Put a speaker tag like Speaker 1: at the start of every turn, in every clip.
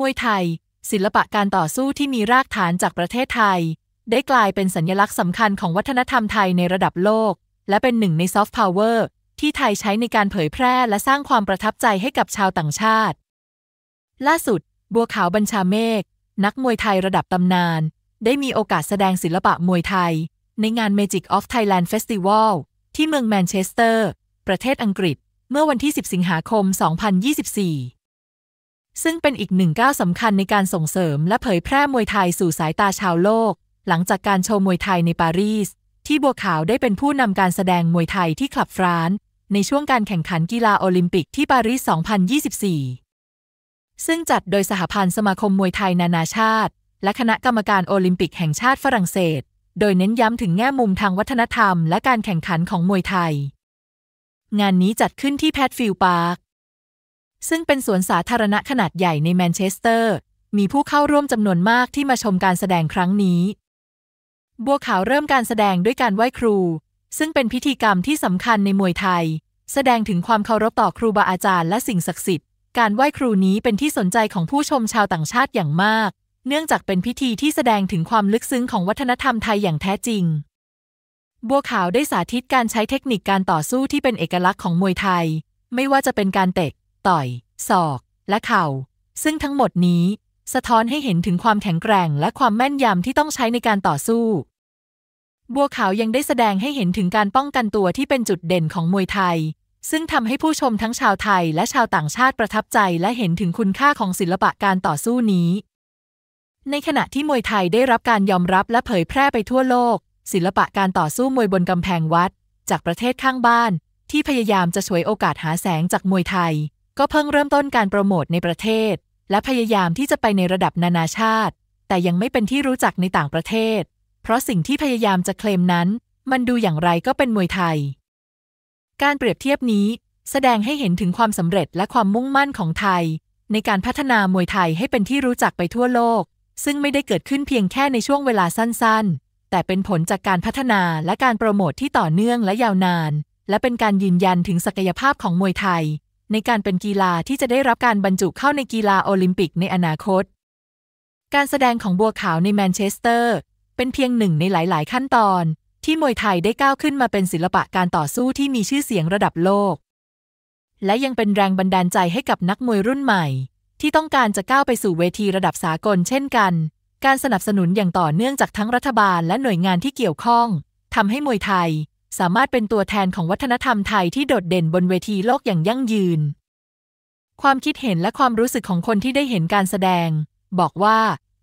Speaker 1: มวยไทยศิลปะการต่อสู้ที่มีรากฐานจากประเทศไทย ได้กลายเป็นสัญลักษณ์สำคัญของวัฒนธรรมไทยในระดับโลก และเป็นหนึ่งในซอฟต์พาวเวอร์ที่ไทยใช้ในการเผยแพร่และสร้างความประทับใจให้กับชาวต่างชาติ ล่าสุดบัวขาวบัญชาเมฆนักมวยไทยระดับตำนาน ได้มีโอกาสแสดงศิลปะมวยไทย ในงาน Magic of Thailand Festival ที่เมืองแมนเชสเตอร์ประเทศอังกฤษเมื่อวันที่ 10 สิงหาคม 2024ซึ่งเป็นอีกหนึ่งก้าวสำคัญในการส่งเสริม และเผยแพร่มวยไทยสู่สายตาชาวโลก หลังจากการโชว์มวยไทยในปารีส ที่บัวขาวได้เป็นผู้นำการแสดงมวยไทยที่คลับฟราน ในช่วงการแข่งขันกีฬาโอลิมปิกที่ปารีส 2024 ซึ่งจัดโดยสหพันธ์สมาคมมวยไทยนานาชาติ และคณะกรรมการโอลิมปิกแห่งชาติฝรั่งเศส โดยเน้นย้ำถึงแง่มุมทางวัฒนธรรมและการแข่งขันของมวยไทย งานนี้จัดขึ้นที่แพทฟิลปาร์คซึ่งเป็นสวนสาธารณะขนาดใหญ่ในแมนเชสเตอร์ มีผู้เข้าร่วมจำนวนมากที่มาชมการแสดงครั้งนี้ บัวขาวเริ่มการแสดงด้วยการไหว้ครู ซึ่งเป็นพิธีกรรมที่สำคัญในมวยไทย แสดงถึงความเคารพต่อครูบาอาจารย์และสิ่งศักดิ์สิทธิ์ การไหว้ครูนี้เป็นที่สนใจของผู้ชมชาวต่างชาติอย่างมาก เนื่องจากเป็นพิธีที่แสดงถึงความลึกซึ้งของวัฒนธรรมไทยอย่างแท้จริงบัวขาวได้สาธิตการใช้เทคนิคการต่อสู้ที่เป็นเอกลักษณ์ของมวยไทย ไม่ว่าจะเป็นการเตะต่อย ศอก และเข่า ซึ่งทั้งหมดนี้ สะท้อนให้เห็นถึงความแข็งแกร่งและความแม่นยำที่ต้องใช้ในการต่อสู้ บัวขาวยังได้แสดงให้เห็นถึงการป้องกันตัวที่เป็นจุดเด่นของมวยไทย ซึ่งทำให้ผู้ชมทั้งชาวไทยและชาวต่างชาติประทับใจและเห็นถึงคุณค่าของศิลปะการต่อสู้นี้ ในขณะที่มวยไทยได้รับการยอมรับและเผยแพร่ไปทั่วโลก ศิลปะการต่อสู้มวยบนกำแพงวัดจากประเทศข้างบ้าน ที่พยายามจะฉวยโอกาสหาแสงจากมวยไทยก็เพิ่งเริ่มต้นการโปรโมทในประเทศ และพยายามที่จะไปในระดับนานาชาติ แต่ยังไม่เป็นที่รู้จักในต่างประเทศ เพราะสิ่งที่พยายามจะเคลมนั้น มันดูอย่างไรก็เป็นมวยไทย การเปรียบเทียบนี้ แสดงให้เห็นถึงความสำเร็จและความมุ่งมั่นของไทย ในการพัฒนามวยไทยให้เป็นที่รู้จักไปทั่วโลก ซึ่งไม่ได้เกิดขึ้นเพียงแค่ในช่วงเวลาสั้น ๆ แต่เป็นผลจากการพัฒนาและการโปรโมทที่ต่อเนื่องและยาวนาน และเป็นการยืนยันถึงศักยภาพของมวยไทยในการเป็นกีฬาที่จะได้รับการบรรจุเข้าในกีฬาโอลิมปิกในอนาคต การแสดงของบัวขาวในแมนเชสเตอร์เป็นเพียงหนึ่งในหลาย ๆ ขั้นตอน ที่มวยไทยได้ก้าวขึ้นมาเป็นศิลปะการต่อสู้ที่มีชื่อเสียงระดับโลก และยังเป็นแรงบันดาลใจให้กับนักมวยรุ่นใหม่ ที่ต้องการจะก้าวไปสู่เวทีระดับสากลเช่นกัน การสนับสนุนอย่างต่อเนื่องจากทั้งรัฐบาลและหน่วยงานที่เกี่ยวข้องทำให้มวยไทยสามารถเป็นตัวแทนของวัฒนธรรมไทยที่โดดเด่นบนเวทีโลกอย่างยั่งยืน ความคิดเห็นและความรู้สึกของคนที่ได้เห็นการแสดง บอกว่า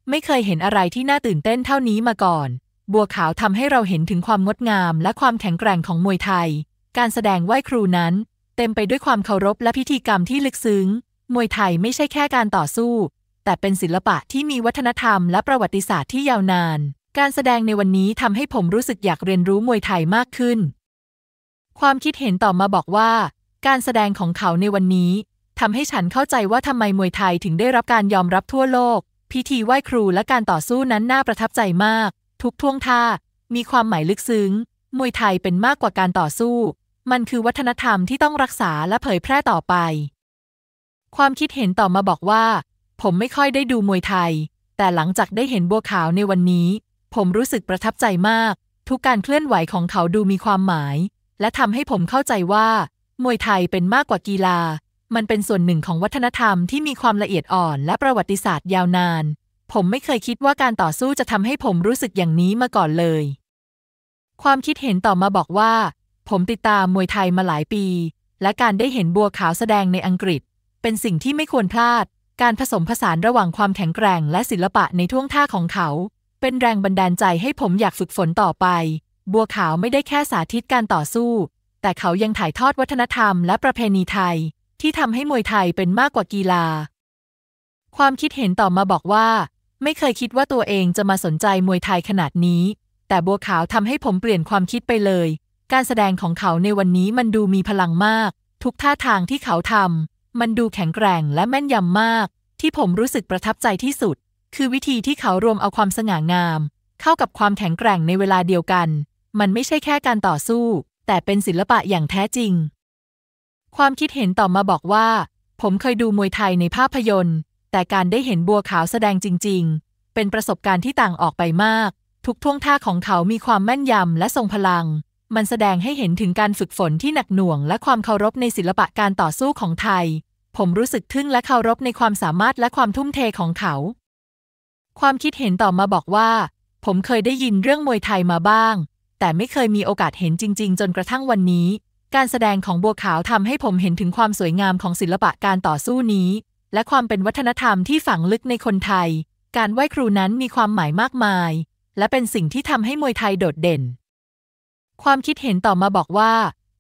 Speaker 1: ไม่เคยเห็นอะไรที่น่าตื่นเต้นเท่านี้มาก่อน บัวขาวทำให้เราเห็นถึงความงดงาม และความแข็งแกร่งของมวยไทย การแสดงไหว้ครูนั้น เต็มไปด้วยความเคารพและพิธีกรรมที่ลึกซึ้ง มวยไทยไม่ใช่แค่การต่อสู้ แต่เป็นศิลปะที่มีวัฒนธรรมและประวัติศาสตร์ที่ยาวนานการแสดงในวันนี้ทำให้ผมรู้สึกอยากเรียนรู้มวยไทยมากขึ้น ความคิดเห็นต่อมาบอกว่า การแสดงของเขาในวันนี้ทำให้ฉันเข้าใจว่าทำไมมวยไทยถึงได้รับการยอมรับทั่วโลก พิธีไหว้ครูและการต่อสู้นั้นน่าประทับใจมาก ทุกท่วงท่า มีความหมายลึกซึ้ง มวยไทยเป็นมากกว่าการต่อสู้ มันคือวัฒนธรรมที่ต้องรักษาและเผยแพร่ต่อไป ความคิดเห็นต่อมาบอกว่า ผมไม่ค่อยได้ดูมวยไทย แต่หลังจากได้เห็นบัวขาวในวันนี้ผมรู้สึกประทับใจมาก ทุกการเคลื่อนไหวของเขาดูมีความหมาย และทำให้ผมเข้าใจว่า มวยไทยเป็นมากกว่ากีฬา มันเป็นส่วนหนึ่งของวัฒนธรรมที่มีความละเอียดอ่อนและประวัติศาสตร์ยาวนาน ผมไม่เคยคิดว่าการต่อสู้จะทำให้ผมรู้สึกอย่างนี้มาก่อนเลย ความคิดเห็นต่อมาบอกว่า ผมติดตามมวยไทยมาหลายปี และการได้เห็นบัวขาวแสดงในอังกฤษ เป็นสิ่งที่ไม่ควรพลาด การผสมผสานระหว่างความแข็งแกร่งและศิลปะในท่วงท่าของเขาเป็นแรงบันดาลใจให้ผมอยากฝึกฝนต่อไป บัวขาวไม่ได้แค่สาธิตการต่อสู้ แต่เขายังถ่ายทอดวัฒนธรรมและประเพณีไทย ที่ทำให้มวยไทยเป็นมากกว่ากีฬา ความคิดเห็นต่อมาบอกว่า ไม่เคยคิดว่าตัวเองจะมาสนใจมวยไทยขนาดนี้ แต่บัวขาวทำให้ผมเปลี่ยนความคิดไปเลย การแสดงของเขาในวันนี้มันดูมีพลังมาก ทุกท่าทางที่เขาทำมันดูแข็งแกร่งและแม่นยำมาก ที่ผมรู้สึกประทับใจที่สุดคือวิธีที่เขารวมเอาความสง่างาม เข้ากับความแข็งแกร่งในเวลาเดียวกัน มันไม่ใช่แค่การต่อสู้ แต่เป็นศิลปะอย่างแท้จริง ความคิดเห็นต่อมาบอกว่า ผมเคยดูมวยไทยในภาพยนตร์ แต่การได้เห็นบัวขาวแสดงจริงๆ เป็นประสบการณ์ที่ต่างออกไปมาก ทุกท่วงท่าของเขามีความแม่นยำและทรงพลัง มันแสดงให้เห็นถึงการฝึกฝนที่หนักหน่วงและความเคารพในศิลปะการต่อสู้ของไทย ผมรู้สึกทึ่งและเคารพในความสามารถและความทุ่มเทของเขาความคิดเห็นต่อมาบอกว่าผมเคยได้ยินเรื่องมวยไทยมาบ้าง แต่ไม่เคยมีโอกาสเห็นจริงๆ จนกระทั่งวันนี้ การแสดงของบัวขาวทำให้ผมเห็นถึงความสวยงามของศิลปะการต่อสู้นี้ และความเป็นวัฒนธรรมที่ฝังลึกในคนไทย การไหว้ครูนั้นมีความหมายมากมาย และเป็นสิ่งที่ทำให้มวยไทยโดดเด่น ความคิดเห็นต่อมาบอกว่า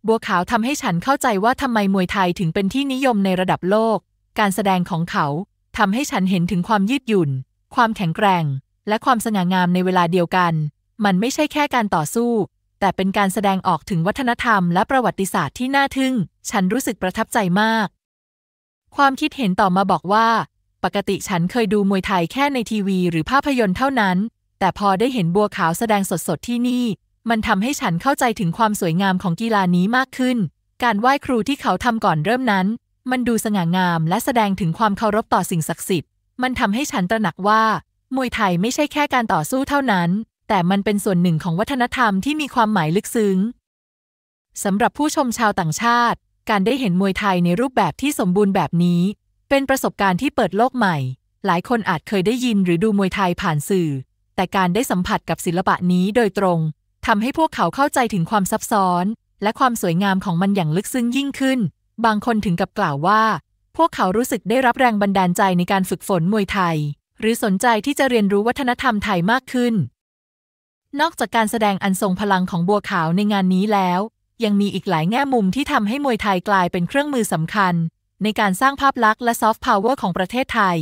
Speaker 1: บัวขาวทำให้ฉันเข้าใจว่าทำไมมวยไทยถึงเป็นที่นิยมในระดับโลก การแสดงของเขาทำให้ฉันเห็นถึงความยืดหยุ่นความแข็งแกร่ง และความสง่างามในเวลาเดียวกัน มันไม่ใช่แค่การต่อสู้ แต่เป็นการแสดงออกถึงวัฒนธรรมและประวัติศาสตร์ที่น่าทึ่ง ฉันรู้สึกประทับใจมาก ความคิดเห็นต่อมาบอกว่า ปกติฉันเคยดูมวยไทยแค่ในทีวีหรือภาพยนตร์เท่านั้น แต่พอได้เห็นบัวขาวแสดงสดๆที่นี่ มันทำให้ฉันเข้าใจถึงความสวยงามของกีฬานี้มากขึ้น การไหว้ครูที่เขาทำก่อนเริ่มนั้น มันดูสง่างามและแสดงถึงความเคารพต่อสิ่งศักดิ์สิทธิ์มันทำให้ฉันตระหนักว่า มวยไทยไม่ใช่แค่การต่อสู้เท่านั้น แต่มันเป็นส่วนหนึ่งของวัฒนธรรมที่มีความหมายลึกซึ้งสำหรับผู้ชมชาวต่างชาติ การได้เห็นมวยไทยในรูปแบบที่สมบูรณ์แบบนี้ เป็นประสบการณ์ที่เปิดโลกใหม่ หลายคนอาจเคยได้ยินหรือดูมวยไทยผ่านสื่อ แต่การได้สัมผัสกับศิลปะนี้โดยตรงทำให้พวกเขาเข้าใจถึงความซับซ้อน และความสวยงามของมันอย่างลึกซึ้งยิ่งขึ้น บางคนถึงกับกล่าวว่าพวกเขารู้สึกได้รับแรงบันดาลใจในการฝึกฝนมวยไทย หรือสนใจที่จะเรียนรู้วัฒนธรรมไทยมากขึ้น นอกจากการแสดงอันทรงพลังของบัวขาวในงานนี้แล้ว ยังมีอีกหลายแง่มุมที่ทำให้มวยไทยกลายเป็นเครื่องมือสำคัญ ในการสร้างภาพลักษณ์และซอฟต์พาวเวอร์ของประเทศไทย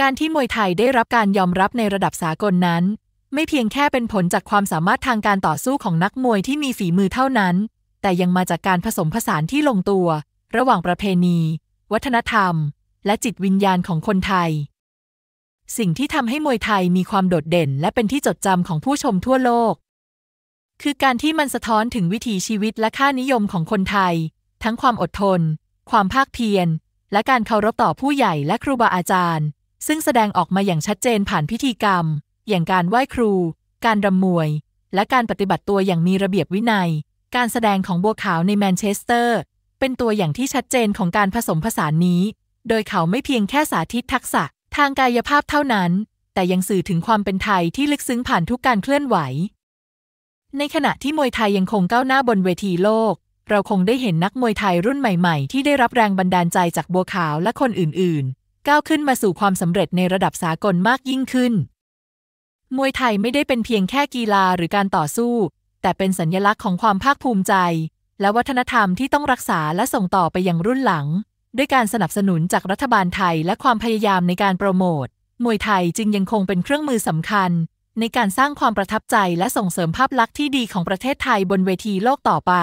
Speaker 1: การที่มวยไทยได้รับการยอมรับในระดับสากลนั้น ไม่เพียงแค่เป็นผลจากความสามารถทางการต่อสู้ของนักมวยที่มีฝีมือเท่านั้น แต่ยังมาจากการผสมผสานที่ลงตัว ระหว่างประเพณีวัฒนธรรม และจิตวิญญาณของคนไทย สิ่งที่ทำให้มวยไทยมีความโดดเด่นและเป็นที่จดจำของผู้ชมทั่วโลก คือการที่มันสะท้อนถึงวิถีชีวิตและค่านิยมของคนไทย ทั้งความอดทน ความภาคเพียรและการเคารพต่อผู้ใหญ่และครูบาอาจารย์ ซึ่งแสดงออกมาอย่างชัดเจนผ่านพิธีกรรม อย่างการไหว้ครู การรำมวย และการปฏิบัติตัวอย่างมีระเบียบวินัย การแสดงของบัวขาวในแมนเชสเตอร์เป็นตัวอย่างที่ชัดเจนของการผสมผสานนี้ โดยเขาไม่เพียงแค่สาธิตทักษะทางกายภาพเท่านั้น แต่ยังสื่อถึงความเป็นไทยที่ลึกซึ้งผ่านทุกการเคลื่อนไหว ในขณะที่มวยไทยยังคงก้าวหน้าบนเวทีโลก เราคงได้เห็นนักมวยไทยรุ่นใหม่ๆ ที่ได้รับแรงบันดาลใจจากบัวขาวและคนอื่น ๆ ก้าวขึ้นมาสู่ความสำเร็จในระดับสากลมากยิ่งขึ้น มวยไทยไม่ได้เป็นเพียงแค่กีฬาหรือการต่อสู้ แต่เป็นสัญลักษณ์ของความภาคภูมิใจและวัฒนธรรมที่ต้องรักษาและส่งต่อไปอยังรุ่นหลัง ด้วยการสนับสนุนจากรัฐบาลไทยและความพยายามในการโปรโมตมวยไทยจึงยังคงเป็นเครื่องมือสำคัญ ในการสร้างความประทับใจและส่งเสริมภาพลักษณ์ที่ดีของประเทศไทยบนเวทีโลกต่อไป